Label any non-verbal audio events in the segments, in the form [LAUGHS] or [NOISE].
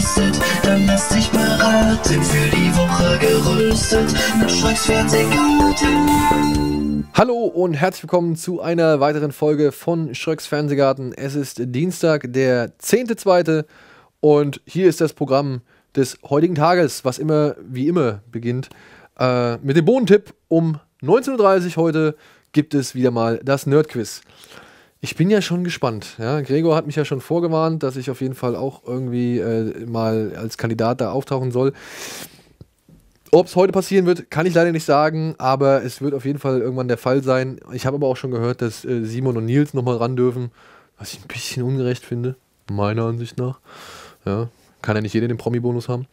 gerüstet, dann lass dich beraten, für die Woche gerüstet, Hallo und herzlich willkommen zu einer weiteren Folge von Schröcks Fernsehgarten. Es ist Dienstag, der 10.2. und hier ist das Programm des heutigen Tages, was immer wie immer beginnt. Äh, mit dem Bodentipp um 19.30 Uhr heute gibt es wieder mal das Nerdquiz. Ich bin ja schon gespannt. Ja. Gregor hat mich ja schon vorgewarnt, dass ich auf jeden Fall auch irgendwie äh, mal als Kandidat da auftauchen soll. Ob es heute passieren wird, kann ich leider nicht sagen, aber es wird auf jeden Fall irgendwann der Fall sein. Ich habe aber auch schon gehört, dass äh, Simon und Nils nochmal ran dürfen, was ich ein bisschen ungerecht finde, meiner Ansicht nach. Ja, kann ja nicht jeder den Promi-Bonus haben.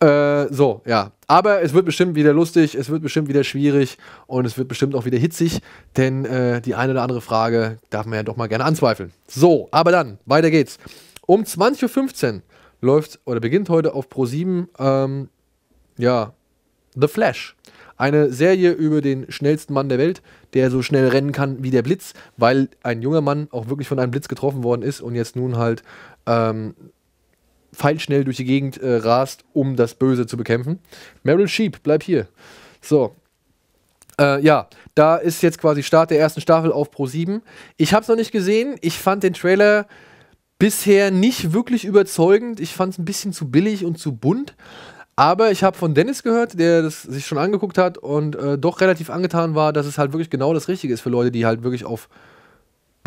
Äh, so, ja. Aber es wird bestimmt wieder lustig, es wird bestimmt wieder schwierig und es wird bestimmt auch wieder hitzig, denn äh, die eine oder andere Frage darf man ja doch mal gerne anzweifeln. So, aber dann, weiter geht's. Um 20.15 Uhr läuft oder beginnt heute auf Pro7 ähm, ja, The Flash. Eine Serie über den schnellsten Mann der Welt, der so schnell rennen kann wie der Blitz, weil ein junger Mann auch wirklich von einem Blitz getroffen worden ist und jetzt nun halt ähm, pfeilschnell durch die Gegend äh, rast, um das Böse zu bekämpfen. Meryl Sheep, bleib hier. So. Äh, ja, da ist jetzt quasi Start der ersten Staffel auf Pro 7. Ich habe es noch nicht gesehen. Ich fand den Trailer bisher nicht wirklich überzeugend. Ich fand es ein bisschen zu billig und zu bunt. Aber ich habe von Dennis gehört, der das sich schon angeguckt hat und äh, doch relativ angetan war, dass es halt wirklich genau das Richtige ist für Leute, die halt wirklich auf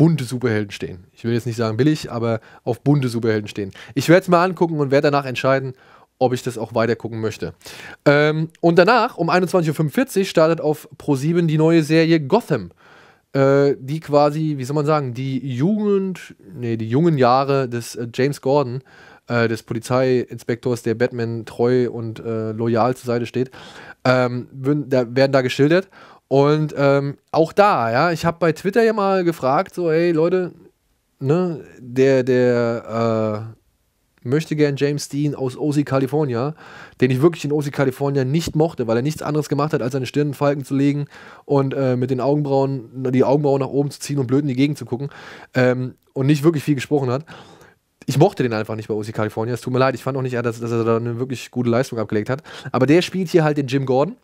bunte Superhelden stehen. Ich will jetzt nicht sagen billig, aber auf bunte Superhelden stehen. Ich werde es mal angucken und werde danach entscheiden, ob ich das auch weiter gucken möchte. Ähm, und danach, um 21.45 Uhr, startet auf Pro7 die neue Serie Gotham. Äh, die quasi, wie soll man sagen, die Jugend, nee, die jungen Jahre des äh, James Gordon, äh, des Polizeiinspektors, der Batman treu und äh, loyal zur Seite steht, ähm, werden, da, werden da geschildert. Und ähm, auch da, ja, ich habe bei Twitter ja mal gefragt, so, hey Leute, ne, der, der äh, möchte gern James Dean aus OC California, den ich wirklich in OC California nicht mochte, weil er nichts anderes gemacht hat, als seine Stirnfalken zu legen und äh, mit den Augenbrauen, die Augenbrauen nach oben zu ziehen und blöd in die Gegend zu gucken ähm, und nicht wirklich viel gesprochen hat ich mochte den einfach nicht bei OC California. Es tut mir leid, ich fand auch nicht, dass, dass er da eine wirklich gute Leistung abgelegt hat. Aber der spielt hier halt den Jim Gordon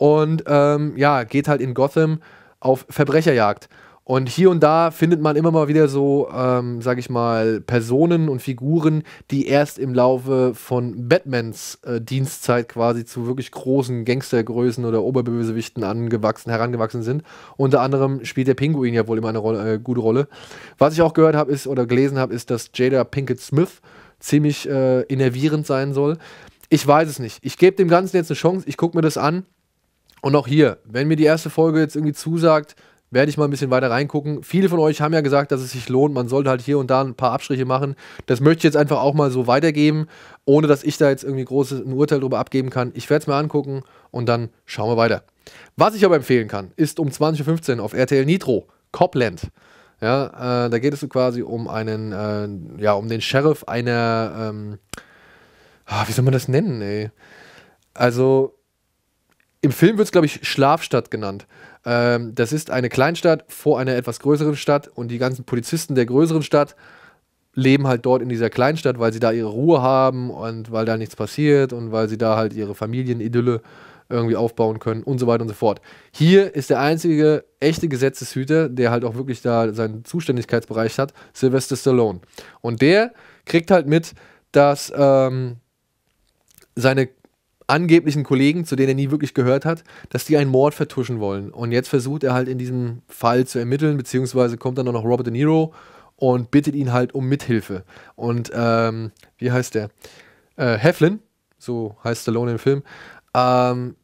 und ähm, ja, geht halt in Gotham auf Verbrecherjagd. Und hier und da findet man immer mal wieder so, ähm, sag ich mal, Personen und Figuren, die erst im Laufe von Batmans äh, Dienstzeit quasi zu wirklich großen Gangstergrößen oder Oberbösewichten angewachsen, herangewachsen sind. Unter anderem spielt der Pinguin ja wohl immer eine Rolle, äh, gute Rolle. Was ich auch gehört habe ist oder gelesen habe, ist, dass Jada Pinkett Smith ziemlich äh, innervierend sein soll. Ich weiß es nicht. Ich gebe dem Ganzen jetzt eine Chance. Ich gucke mir das an. Und auch hier, wenn mir die erste Folge jetzt irgendwie zusagt, werde ich mal ein bisschen weiter reingucken. Viele von euch haben ja gesagt, dass es sich lohnt. Man sollte halt hier und da ein paar Abstriche machen. Das möchte ich jetzt einfach auch mal so weitergeben, ohne dass ich da jetzt irgendwie großes ein Urteil drüber abgeben kann. Ich werde es mir angucken und dann schauen wir weiter. Was ich aber empfehlen kann, ist um 20.15 Uhr auf RTL Nitro, Copland. Ja, äh, da geht es so quasi um einen, äh, ja, um den Sheriff einer, ähm, ah, wie soll man das nennen, ey? Also, im Film wird es, glaube ich, Schlafstadt genannt. Ähm, das ist eine Kleinstadt vor einer etwas größeren Stadt und die ganzen Polizisten der größeren Stadt leben halt dort in dieser Kleinstadt, weil sie da ihre Ruhe haben und weil da nichts passiert und weil sie da halt ihre Familienidylle irgendwie aufbauen können und so weiter und so fort. Hier ist der einzige echte Gesetzeshüter, der halt auch wirklich da seinen Zuständigkeitsbereich hat, Sylvester Stallone. Und der kriegt halt mit, dass ähm, seine angeblichen Kollegen, zu denen er nie wirklich gehört hat, dass die einen Mord vertuschen wollen. Und jetzt versucht er halt in diesem Fall zu ermitteln, beziehungsweise kommt dann auch noch Robert De Niro und bittet ihn halt um Mithilfe. Und ähm, wie heißt der? Äh, Heflin, so heißt Stallone im Film, ähm,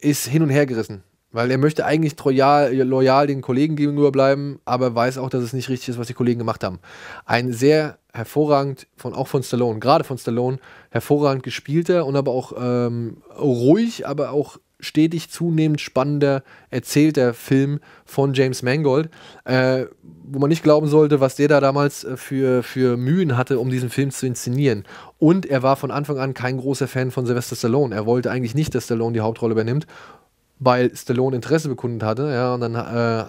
ist hin und her gerissen. Weil er möchte eigentlich loyal, loyal den Kollegen gegenüber bleiben, aber weiß auch, dass es nicht richtig ist, was die Kollegen gemacht haben. Ein sehr hervorragend von auch von Stallone, gerade von Stallone, hervorragend gespielter und aber auch ähm, ruhig, aber auch stetig zunehmend spannender erzählter Film von James Mangold, äh, wo man nicht glauben sollte, was der da damals äh, für, für Mühen hatte, um diesen Film zu inszenieren. Und er war von Anfang an kein großer Fan von Sylvester Stallone. Er wollte eigentlich nicht, dass Stallone die Hauptrolle übernimmt, weil Stallone Interesse bekundet hatte. Ja, und dann äh,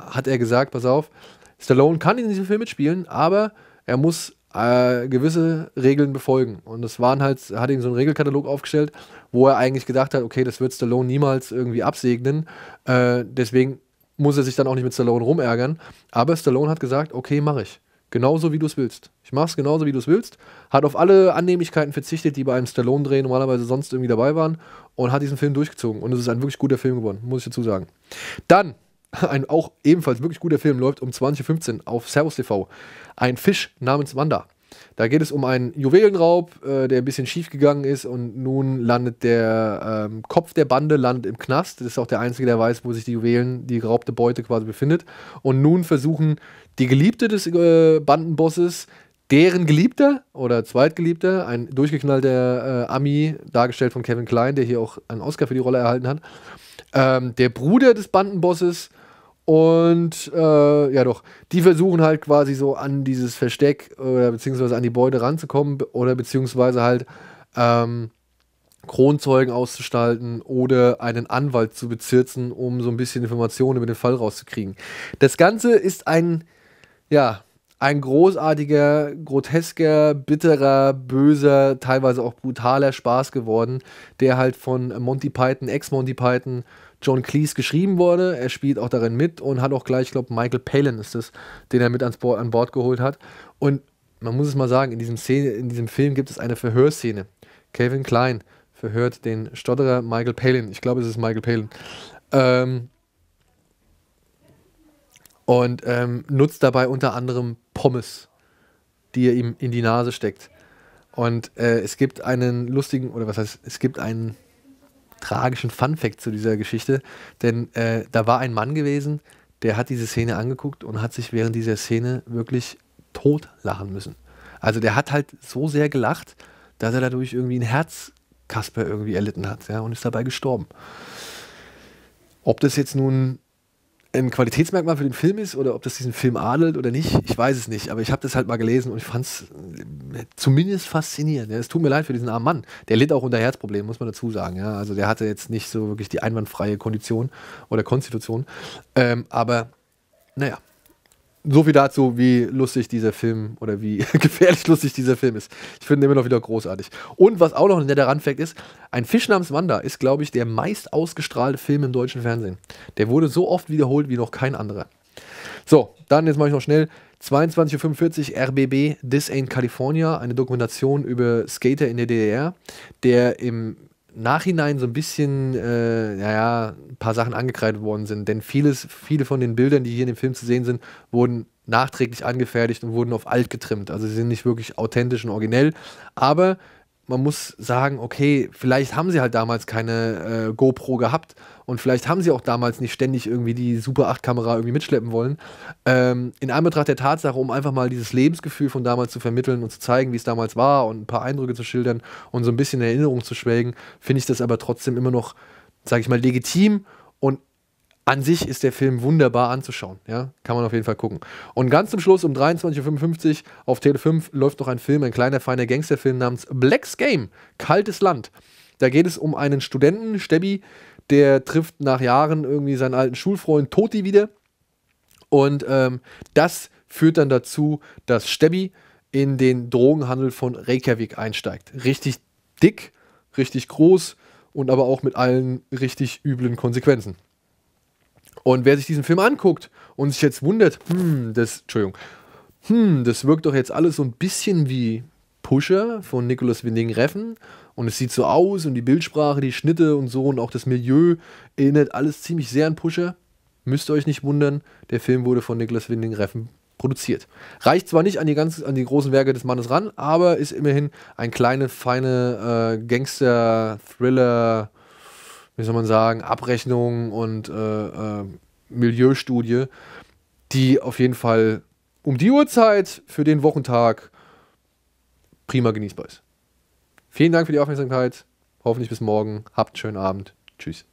hat er gesagt, pass auf, Stallone kann in diesem Film mitspielen, aber er muss äh, gewisse Regeln befolgen. Und das waren halt, hat ihm so einen Regelkatalog aufgestellt, wo er eigentlich gedacht hat, okay, das wird Stallone niemals irgendwie absegnen. Äh, deswegen muss er sich dann auch nicht mit Stallone rumärgern. Aber Stallone hat gesagt, okay, mache ich. Genauso wie du es willst. Ich mache es genauso wie du es willst. Hat auf alle Annehmlichkeiten verzichtet, die bei einem Stallone-Dreh normalerweise sonst irgendwie dabei waren und hat diesen Film durchgezogen. Und es ist ein wirklich guter Film geworden, muss ich dazu sagen. Dann [LAUGHS] ein auch ebenfalls wirklich guter Film läuft um 20.15 Uhr auf Servus TV. Ein Fisch namens Wanda. Da geht es um einen Juwelenraub, äh, der ein bisschen schief gegangen ist und nun landet der ähm, Kopf der Bande landet im Knast. Das ist auch der einzige, der weiß, wo sich die Juwelen, die geraubte Beute quasi befindet. Und nun versuchen die Geliebte des äh, Bandenbosses, deren Geliebter oder Zweitgeliebter, ein durchgeknallter äh, Ami, dargestellt von Kevin Klein, der hier auch einen Oscar für die Rolle erhalten hat, ähm, der Bruder des Bandenbosses und äh, ja doch, die versuchen halt quasi so an dieses Versteck oder beziehungsweise an die Beute ranzukommen oder beziehungsweise halt ähm, Kronzeugen auszustalten oder einen Anwalt zu bezirzen, um so ein bisschen Informationen über den Fall rauszukriegen. Das Ganze ist ein, ja, ein großartiger, grotesker, bitterer, böser, teilweise auch brutaler Spaß geworden, der halt von Monty Python, ex-Monty Python, John Cleese geschrieben wurde. Er spielt auch darin mit und hat auch gleich, ich glaube, Michael Palin ist es, den er mit ans Bo an Bord geholt hat. Und man muss es mal sagen, in, diesem Szene, in diesem Film gibt es eine Verhörszene. Kevin Klein verhört den Stotterer Michael Palin. Ich glaube, es ist Michael Palin. Ähm, und ähm, nutzt dabei unter anderem Pommes, die er ihm in die Nase steckt. Und äh, es gibt einen lustigen, oder was heißt, es gibt einen tragischen Funfact zu dieser Geschichte, denn äh, da war ein Mann gewesen, der hat diese Szene angeguckt und hat sich während dieser Szene wirklich tot lachen müssen. Also der hat halt so sehr gelacht, dass er dadurch irgendwie ein Herzkasper irgendwie erlitten hat ja, und ist dabei gestorben. Ob das jetzt nun ein Qualitätsmerkmal für den Film ist oder ob das diesen Film adelt oder nicht, ich weiß es nicht. Aber ich habe das halt mal gelesen und ich fand es äh, zumindest faszinierend. Ja, es tut mir leid für diesen armen Mann. Der litt auch unter Herzproblemen, muss man dazu sagen. Ja, also der hatte jetzt nicht so wirklich die einwandfreie Kondition oder Konstitution. Ähm, aber naja, so viel dazu, wie lustig dieser Film oder wie [LAUGHS] gefährlich lustig dieser Film ist. Ich finde den immer noch wieder großartig. Und was auch noch ein netter Randfact ist, ein Fisch namens Wanda ist, glaube ich, der meist ausgestrahlte Film im deutschen Fernsehen. Der wurde so oft wiederholt wie noch kein anderer. So, dann jetzt mache ich noch schnell. 22.45 Uhr RBB This Ain't California, eine Dokumentation über Skater in der DDR, der im Nachhinein so ein bisschen, äh, naja, ein paar Sachen angekreidet worden sind. Denn vieles, viele von den Bildern, die hier in dem Film zu sehen sind, wurden nachträglich angefertigt und wurden auf alt getrimmt. Also sie sind nicht wirklich authentisch und originell. Aber man muss sagen, okay, vielleicht haben sie halt damals keine äh, GoPro gehabt und vielleicht haben sie auch damals nicht ständig irgendwie die Super 8-Kamera irgendwie mitschleppen wollen. Ähm, in Anbetracht der Tatsache, um einfach mal dieses Lebensgefühl von damals zu vermitteln und zu zeigen, wie es damals war und ein paar Eindrücke zu schildern und so ein bisschen in Erinnerung zu schwelgen, finde ich das aber trotzdem immer noch, sage ich mal, legitim und an sich ist der Film wunderbar anzuschauen. Ja? Kann man auf jeden Fall gucken. Und ganz zum Schluss um 23.55 Uhr auf Tele 5 läuft noch ein Film, ein kleiner, feiner Gangsterfilm namens Black's Game, Kaltes Land. Da geht es um einen Studenten, Stebbi, der trifft nach Jahren irgendwie seinen alten Schulfreund Toti wieder. Und ähm, das führt dann dazu, dass Stebbi in den Drogenhandel von Reykjavik einsteigt. Richtig dick, richtig groß und aber auch mit allen richtig üblen Konsequenzen. Und wer sich diesen Film anguckt und sich jetzt wundert, hm, das, Entschuldigung, hm, das wirkt doch jetzt alles so ein bisschen wie Pusher von Nicolas Winding Reffen und es sieht so aus und die Bildsprache, die Schnitte und so und auch das Milieu erinnert alles ziemlich sehr an Pusher. Müsst ihr euch nicht wundern, der Film wurde von Nicolas Winding Reffen produziert. Reicht zwar nicht an die, ganz, an die großen Werke des Mannes ran, aber ist immerhin ein kleiner, feiner äh, Gangster-Thriller- wie soll man sagen, Abrechnung und äh, äh, Milieustudie, die auf jeden Fall um die Uhrzeit für den Wochentag prima genießbar ist. Vielen Dank für die Aufmerksamkeit. Hoffentlich bis morgen. Habt einen schönen Abend. Tschüss.